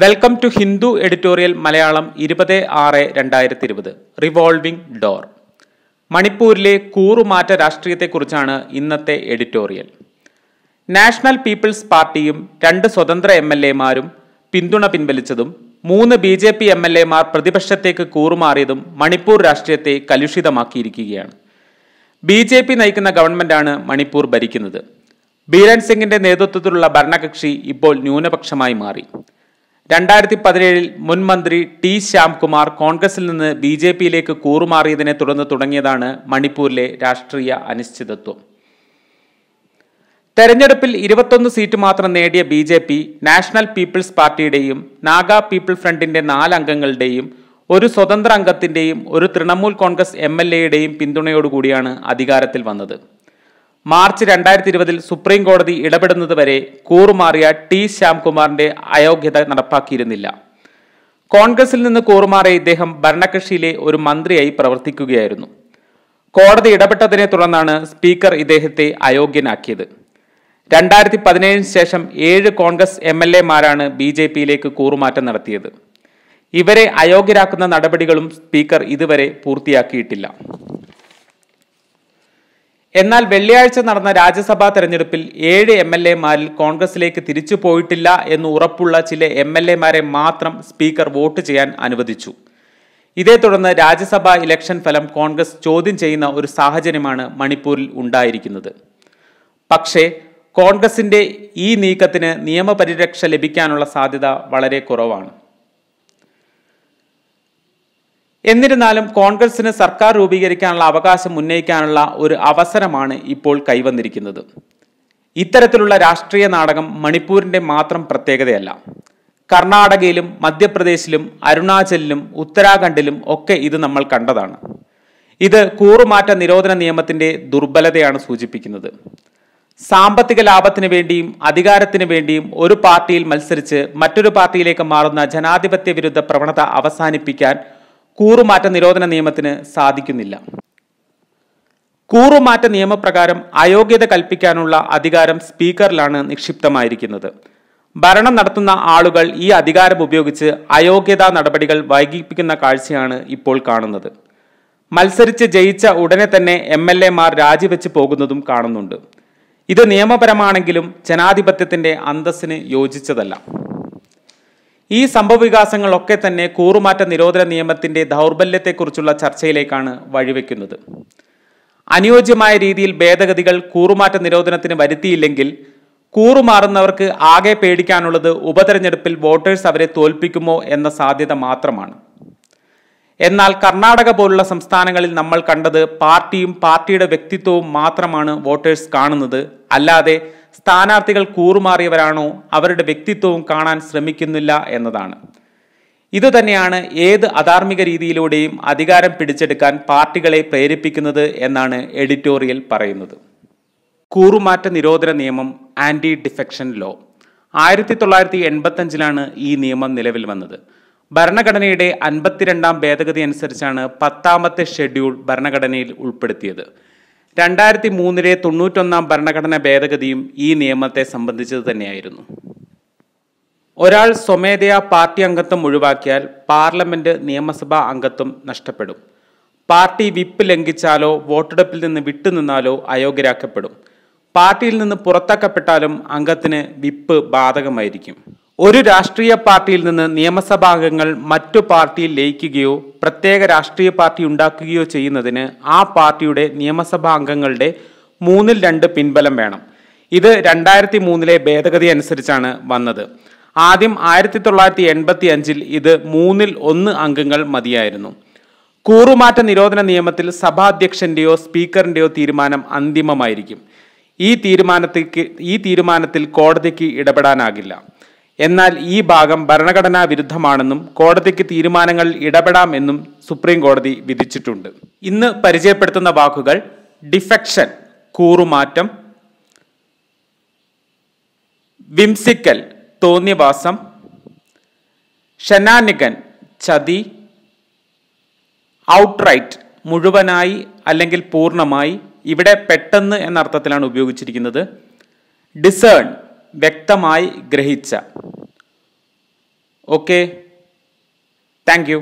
welcome to Hindu editorial Malayalam ഇരുപത് ആറ് രണ്ടായിരത്തി ഇരുപത് റിവോൾവിംഗ് ഡോർ മണിപ്പൂരിലെ കൂറുമാറ്റ രാഷ്ട്രീയത്തെക്കുറിച്ചാണ് ഇന്നത്തെ എഡിറ്റോറിയൽ നാഷണൽ പീപ്പിൾസ് പാർട്ടിയും രണ്ട് സ്വതന്ത്ര എം എൽ എമാരും പിന്തുണ പിൻവലിച്ചതും മൂന്ന് B J P M L എമാർ പ്രതിപക്ഷത്തേക്ക് കൂറുമാറിയതും മണിപ്പൂർ രാഷ്ട്രീയത്തെ കലുഷിതമാക്കിയിരിക്കുകയാണ് ബി ജെ പി നയിക്കുന്ന ഗവൺമെന്റാണ് മണിപ്പൂർ ഭരിക്കുന്നത് ബീരൻ സിംഗിന്റെ നേതൃത്വത്തിലുള്ള ഭരണകക്ഷി ഇപ്പോൾ ന്യൂനപക്ഷമായി മാറി രണ്ടായിരത്തി പതിനേഴിൽ മുൻ മന്ത്രി ടി ശ്യാംകുമാർ കോൺഗ്രസിൽ നിന്ന് ബി ജെ പിയിലേക്ക് കൂറുമാറിയതിനെ തുടർന്ന് തുടങ്ങിയതാണ് മണിപ്പൂരിലെ രാഷ്ട്രീയ അനിശ്ചിതത്വം തെരഞ്ഞെടുപ്പിൽ ഇരുപത്തൊന്ന് സീറ്റ് മാത്രം നേടിയ B J P national peoples പാർട്ടിയുടെയും നാഗ പീപ്പിൾ ഫ്രണ്ടിന്റെ നാലംഗങ്ങളുടെയും ഒരു സ്വതന്ത്ര അംഗത്തിന്റെയും ഒരു തൃണമൂൽ കോൺഗ്രസ് എം എൽ എയുടെയും പിന്തുണയോടുകൂടിയാണ് അധികാരത്തിൽ വന്നത് മാർച്ച് രണ്ടായിരത്തി ഇരുപതിൽ സുപ്രീം കോടതി ഇടപെടുന്നതുവരെ കൂറുമാറിയ ടി ശ്യാംകുമാറിന്റെ അയോഗ്യത നടപ്പാക്കിയിരുന്നില്ല കോൺഗ്രസിൽ നിന്ന് കൂറുമാറിയ ഇദ്ദേഹം ഭരണകക്ഷിയിലെ ഒരു മന്ത്രിയായി പ്രവർത്തിക്കുകയായിരുന്നു കോടതി ഇടപെട്ടതിനെ തുടർന്നാണ് സ്പീക്കർ ഇദ്ദേഹത്തെ അയോഗ്യനാക്കിയത് രണ്ടായിരത്തി പതിനേഴിന് ശേഷം ഏഴ് കോൺഗ്രസ് എം എൽ മാരാണ് ബി ജെ പിയിലേക്ക് കൂറുമാറ്റം നടത്തിയത് ഇവരെ അയോഗ്യരാക്കുന്ന നടപടികളും സ്പീക്കർ ഇതുവരെ പൂർത്തിയാക്കിയിട്ടില്ല എന്നാൽ വെള്ളിയാഴ്ച നടന്ന രാജ്യസഭാ തെരഞ്ഞെടുപ്പിൽ ഏഴ് എം എൽ മാരിൽ കോൺഗ്രസിലേക്ക് തിരിച്ചു പോയിട്ടില്ല എന്ന് ഉറപ്പുള്ള ചില എം എൽ മാരെ മാത്രം സ്പീക്കർ വോട്ട് ചെയ്യാൻ അനുവദിച്ചു ഇതേ തുടർന്ന് രാജ്യസഭാ ഇലക്ഷൻ ഫലം കോൺഗ്രസ് ചോദ്യം ചെയ്യുന്ന ഒരു സാഹചര്യമാണ് മണിപ്പൂരിൽ ഉണ്ടായിരിക്കുന്നത് പക്ഷേ കോൺഗ്രസിന്റെ ഈ നീക്കത്തിന് നിയമപരിരക്ഷ ലഭിക്കാനുള്ള സാധ്യത വളരെ കുറവാണ് എന്നിരുന്നാലും കോൺഗ്രസിന് സർക്കാർ രൂപീകരിക്കാനുള്ള അവകാശം ഉന്നയിക്കാനുള്ള ഒരു അവസരമാണ് ഇപ്പോൾ കൈവന്നിരിക്കുന്നത് ഇത്തരത്തിലുള്ള രാഷ്ട്രീയ നാടകം മണിപ്പൂരിൻ്റെ മാത്രം പ്രത്യേകതയല്ല കർണാടകയിലും മധ്യപ്രദേശിലും അരുണാചലിലും ഉത്തരാഖണ്ഡിലും ഒക്കെ ഇത് നമ്മൾ കണ്ടതാണ് ഇത് കൂറുമാറ്റ നിരോധന നിയമത്തിൻ്റെ ദുർബലതയാണ് സൂചിപ്പിക്കുന്നത് സാമ്പത്തിക ലാഭത്തിന് വേണ്ടിയും അധികാരത്തിന് വേണ്ടിയും ഒരു പാർട്ടിയിൽ മത്സരിച്ച് മറ്റൊരു പാർട്ടിയിലേക്ക് മാറുന്ന ജനാധിപത്യ വിരുദ്ധ പ്രവണത അവസാനിപ്പിക്കാൻ കൂറുമാറ്റ നിരോധന നിയമത്തിന് സാധിക്കുന്നില്ല കൂറുമാറ്റ നിയമപ്രകാരം അയോഗ്യത കൽപ്പിക്കാനുള്ള അധികാരം സ്പീക്കറിലാണ് നിക്ഷിപ്തമായിരിക്കുന്നത് ഭരണം നടത്തുന്ന ആളുകൾ ഈ അധികാരം ഉപയോഗിച്ച് അയോഗ്യതാ നടപടികൾ വൈകിപ്പിക്കുന്ന കാഴ്ചയാണ് ഇപ്പോൾ കാണുന്നത് മത്സരിച്ച് ജയിച്ച ഉടനെ തന്നെ എം എൽ എമാർ രാജിവെച്ച് പോകുന്നതും കാണുന്നുണ്ട് ഇത് നിയമപരമാണെങ്കിലും ജനാധിപത്യത്തിന്റെ അന്തസ്സിന് യോജിച്ചതല്ല ഈ സംഭവവികാസങ്ങളൊക്കെ തന്നെ കൂറുമാറ്റ നിരോധന നിയമത്തിന്റെ ദൗർബല്യത്തെക്കുറിച്ചുള്ള ചർച്ചയിലേക്കാണ് വഴിവെക്കുന്നത് അനുയോജ്യമായ രീതിയിൽ ഭേദഗതികൾ കൂറുമാറ്റ നിരോധനത്തിന് വരുത്തിയില്ലെങ്കിൽ കൂറുമാറുന്നവർക്ക് ആകെ പേടിക്കാനുള്ളത് ഉപതെരഞ്ഞെടുപ്പിൽ വോട്ടേഴ്സ് അവരെ തോൽപ്പിക്കുമോ എന്ന സാധ്യത മാത്രമാണ് എന്നാൽ കർണാടക പോലുള്ള സംസ്ഥാനങ്ങളിൽ നമ്മൾ കണ്ടത് പാർട്ടിയും പാർട്ടിയുടെ വ്യക്തിത്വവും മാത്രമാണ് വോട്ടേഴ്സ് കാണുന്നത് അല്ലാതെ സ്ഥാനാർത്ഥികൾ കൂറുമാറിയവരാണോ അവരുടെ വ്യക്തിത്വവും കാണാൻ ശ്രമിക്കുന്നില്ല എന്നതാണ് ഇതുതന്നെയാണ് ഏത് അധാർമിക രീതിയിലൂടെയും അധികാരം പിടിച്ചെടുക്കാൻ പാർട്ടികളെ പ്രേരിപ്പിക്കുന്നത് എന്നാണ് എഡിറ്റോറിയൽ പറയുന്നത് കൂറുമാറ്റ നിരോധന നിയമം ആൻറ്റി ഡിഫെക്ഷൻ ലോ ആയിരത്തി തൊള്ളായിരത്തി എൺപത്തഞ്ചിലാണ് ഈ നിയമം നിലവിൽ വന്നത് ഭരണഘടനയുടെ അൻപത്തിരണ്ടാം ഭേദഗതി അനുസരിച്ചാണ് പത്താമത്തെ ഷെഡ്യൂൾ ഭരണഘടനയിൽ ഉൾപ്പെടുത്തിയത് രണ്ടായിരത്തി മൂന്നിലെ തൊണ്ണൂറ്റൊന്നാം ഭരണഘടനാ ഭേദഗതിയും ഈ നിയമത്തെ സംബന്ധിച്ചത് തന്നെയായിരുന്നു ഒരാൾ സ്വമേധയാ പാർട്ടി അംഗത്വം ഒഴിവാക്കിയാൽ പാർലമെന്റ് നിയമസഭാ അംഗത്വം നഷ്ടപ്പെടും പാർട്ടി വിപ്പ് ലംഘിച്ചാലോ വോട്ടെടുപ്പിൽ നിന്ന് വിട്ടുനിന്നാലോ അയോഗ്യരാക്കപ്പെടും പാർട്ടിയിൽ നിന്ന് പുറത്താക്കപ്പെട്ടാലും അംഗത്തിന് വിപ്പ് ബാധകമായിരിക്കും ഒരു രാഷ്ട്രീയ പാർട്ടിയിൽ നിന്ന് നിയമസഭാംഗങ്ങൾ മറ്റു പാർട്ടിയിൽ ലയിക്കുകയോ പ്രത്യേക രാഷ്ട്രീയ പാർട്ടി ഉണ്ടാക്കുകയോ ചെയ്യുന്നതിന് ആ പാർട്ടിയുടെ നിയമസഭാംഗങ്ങളുടെ മൂന്നിൽ രണ്ട് പിൻബലം വേണം ഇത് രണ്ടായിരത്തി മൂന്നിലെ ഭേദഗതി അനുസരിച്ചാണ് വന്നത് ആദ്യം ആയിരത്തി തൊള്ളായിരത്തി എൺപത്തി അഞ്ചിൽ ഇത് മൂന്നിൽ ഒന്ന് അംഗങ്ങൾ മതിയായിരുന്നു കൂറുമാറ്റ നിരോധന നിയമത്തിൽ സഭാധ്യക്ഷന്റെയോ സ്പീക്കറിന്റെയോ തീരുമാനം അന്തിമമായിരിക്കും ഈ തീരുമാനത്തിൽ ഈ തീരുമാനത്തിൽ കോടതിക്ക് ഇടപെടാനാകില്ല എന്നാൽ ഈ ഭാഗം ഭരണഘടനാ വിരുദ്ധമാണെന്നും കോടതിക്ക് തീരുമാനങ്ങൾ ഇടപെടാമെന്നും സുപ്രീം കോടതി വിധിച്ചിട്ടുണ്ട് ഇന്ന് പരിചയപ്പെടുത്തുന്ന വാക്കുകൾ ഡിഫെക്ഷൻ കൂറുമാറ്റം വിംസിക്കൽ തോന്നിവാസം ഷനാനികൻ ചതി ഔട്ട്റൈറ്റ് മുഴുവനായി അല്ലെങ്കിൽ പൂർണ്ണമായി ഇവിടെ പെട്ടെന്ന് എന്ന അർത്ഥത്തിലാണ് ഉപയോഗിച്ചിരിക്കുന്നത് ഡിസേൺ വ്യക്തമായി ഗ്രഹിച്ച ഓക്കെ താങ്ക് യു